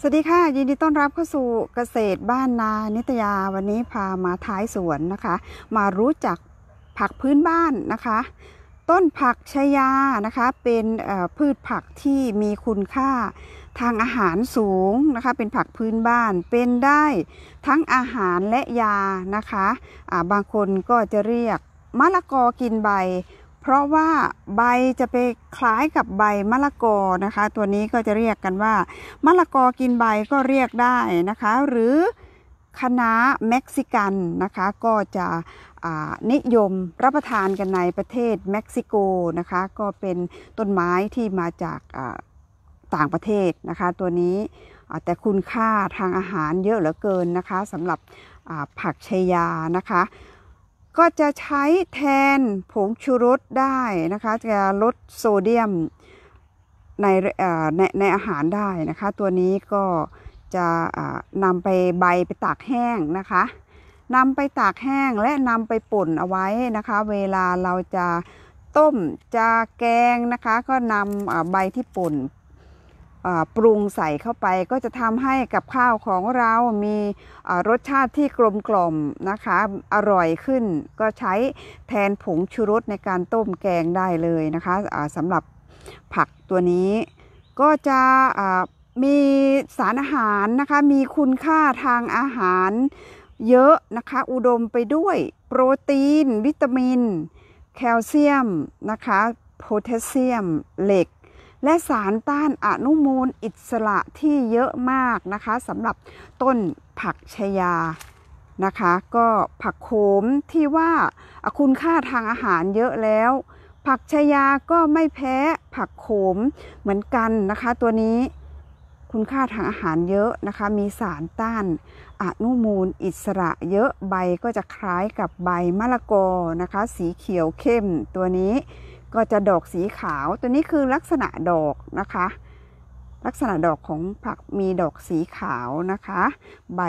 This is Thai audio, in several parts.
สวัสดีค่ะ ยินดีต้อนรับเข้าสู่เกษตรบ้านนา นิตยาวันนี้พามาท้ายสวนนะคะ มารู้จักผักพื้นบ้านนะคะ ต้นผักชายานะคะ เป็นพืชผักที่มีคุณค่าทางอาหารสูงนะคะเป็นผักพื้นบ้านเป็นได้ทั้งอาหารและยานะคะะบางคนก็จะเรียกมะละกอกินใบเพราะว่าใบจะไปคล้ายกับใบมะละกอนะคะ ตัวนี้ก็จะเรียกกันว่ามะละกอกินใบก็เรียกได้นะคะ หรือคณะเม็กซิกันนะคะ ก็จะนิยมรับประทานกันในประเทศเม็กซิโกนะคะ ก็เป็นต้นไม้ที่มาจากต่างประเทศนะคะตัวนี้แต่คุณค่าทางอาหารเยอะเหลือเกินนะคะสำหรับผักชยานะคะก็จะใช้แทนผงชูรสได้นะคะ จะลดโซเดียมในในในอาหารได้นะคะ ตัวนี้ก็จะนำไปใบไปตากแห้งนะคะนำไปตากแห้งและนำไปป่นเอาไว้นะคะ เวลาเราจะต้มจะแกงนะคะ ก็นำใบที่ป่นปรุงใส่เข้าไปก็จะทำให้กับข้าวของเรามีรสชาติที่กลมกล่อมนะคะ อร่อยขึ้นก็ใช้แทนผงชูรสในการต้มแกงได้เลยนะคะสำหรับผักตัวนี้ ก็จะมีสารอาหารนะคะ มีคุณค่าทางอาหารเยอะนะคะ อุดมไปด้วย โปรตีน วิตามิน แคลเซียมนะคะ โพแทสเซียมเหล็กและสารต้าน อนุมูลอิสระที่เยอะมากนะคะสำหรับต้นผักชยานะคะ ก็ผักโขมที่ว่าคุณค่าทางอาหารเยอะแล้ว ผักชยาก็ไม่แพ้ผักโขมเหมือนกันนะคะ ตัวนี้คุณค่าทางอาหารเยอะนะคะ มีสารต้านอนุมูลอิสระเยอะใบก็จะคล้ายกับใบมะละกอนะคะ สีเขียวเข้มตัวนี้ก็จะดอกสีขาว ตัวนี้คือลักษณะดอกนะคะ ลักษณะดอกของผักมีดอกสีขาวนะคะ ใบ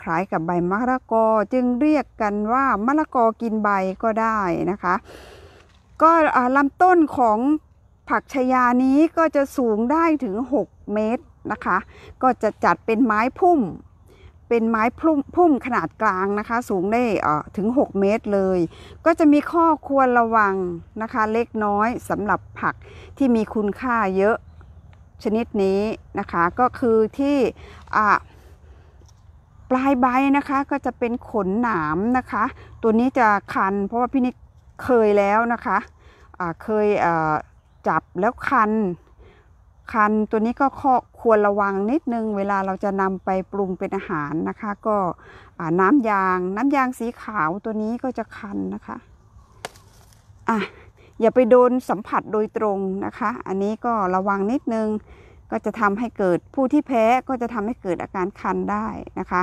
คล้ายกับใบมะละกอจึงเรียกกันว่ามะละกอกินใบก็ได้นะคะ ก็ลำต้นของผักชายานี้ก็จะสูงได้ถึง 6 เมตรนะคะ ก็จะจัดเป็นไม้พุ่มเป็นไม้พุ่มพุ่มขนาดกลางนะคะ สูงได้ถึง 6 เมตรเลย ก็จะมีข้อควรระวังนะคะ เล็กน้อยสำหรับผักที่มีคุณค่าเยอะชนิดนี้นะคะ ก็คือที่ปลายใบนะคะก็จะเป็นขนหนามนะคะ ตัวนี้จะคันเพราะว่าพี่นิดเคยแล้วนะคะะเคยจับแล้วคันคันตัวนี้ก็ควรระวังนิดนึง เวลาเราจะนำไปปรุงเป็นอาหารนะคะ ก็น้ำยางน้ำยางสีขาวตัวนี้ก็จะคันนะคะอ่ะอย่าไปโดนสัมผัสโดยตรงนะคะ อันนี้ก็ระวังนิดนึงก็จะทำให้เกิดผู้ที่แพ้ก็จะทำให้เกิดอาการคันได้นะคะ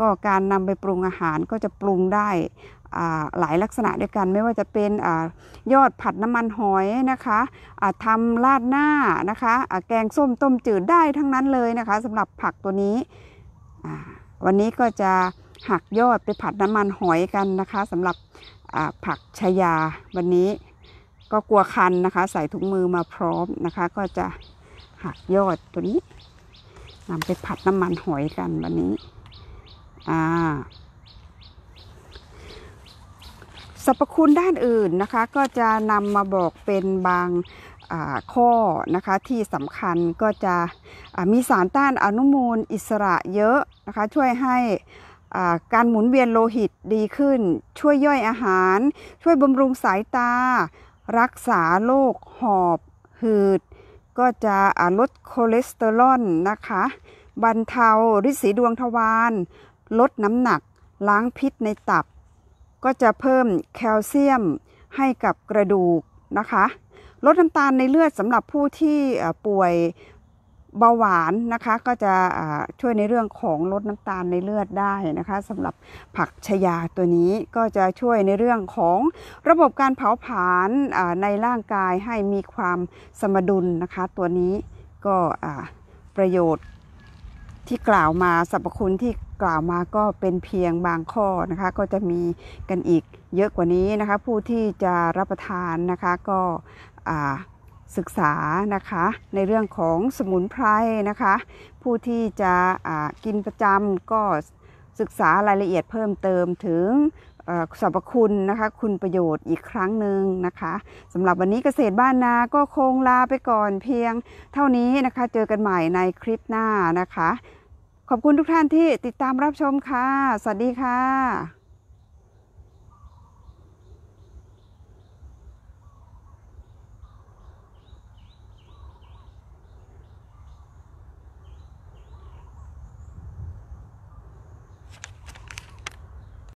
ก็การนำไปปรุงอาหารก็จะปรุงได้หลายลักษณะด้วยกัน ไม่ว่าจะเป็นอยอดผัดน้ำมันหอยนะคะทำราดหน้านะคะแกงส้มต้มจืดได้ทั้งนั้นเลยนะคะสำหรับผักตัวนี้วันนี้ก็จะหักยอดไปผัดน้ำมันหอยกันนะคะสำหรับผักชายาวันนี้ ก็กลัวคันนะคะ ใส่ถุงมือมาพร้อมนะคะ ก็จะหักยอดตัวนี้นำไปผัดน้ำมันหอยกันวันนี้อ่าสรรพคุณด้านอื่นนะคะ ก็จะนำมาบอกเป็นบางข้อนะคะ ที่สำคัญก็จะมีสารต้านอนุมูลอิสระเยอะนะคะ ช่วยให้การหมุนเวียนโลหิตดีขึ้น ช่วยย่อยอาหาร ช่วยบำรุงสายตา รักษาโรคหอบหืด ก็จะลดคอเลสเตอรอลนะคะบรรเทาฤทธิ์สีดวงทวารลดน้ำหนักล้างพิษในตับ ก็จะเพิ่มแคลเซียมให้กับกระดูกนะคะ ลดน้ำตาลในเลือดสำหรับผู้ที่ป่วยเบาหวานนะคะก็จะช่วยในเรื่องของลดน้ำตาลในเลือดได้นะคะสำหรับผักชยาตัวนี้ก็จะช่วยในเรื่องของระบบการเผาผลาญในร่างกายให้มีความสมดุลนะคะ ตัวนี้ก็ประโยชน์ที่กล่าวมาสรรพคุณที่กล่าวมาก็เป็นเพียงบางข้อนะคะ ก็จะมีกันอีกเยอะกว่านี้นะคะ ผู้ที่จะรับประทานนะคะก็ศึกษานะคะในเรื่องของสมุนไพรนะคะ ผู้ที่จะกินประจำก็ศึกษารายละเอียดเพิ่มเติมถึงสรรพคุณนะคะ คุณประโยชน์อีกครั้งหนึ่งนะคะสำหรับวันนี้เกษตรบ้านนาก็คงลาไปก่อนเพียงเท่านี้นะคะเจอกันใหม่ในคลิปหน้านะคะขอบคุณทุกท่านที่ติดตามรับชมค่ะ สวัสดีค่ะ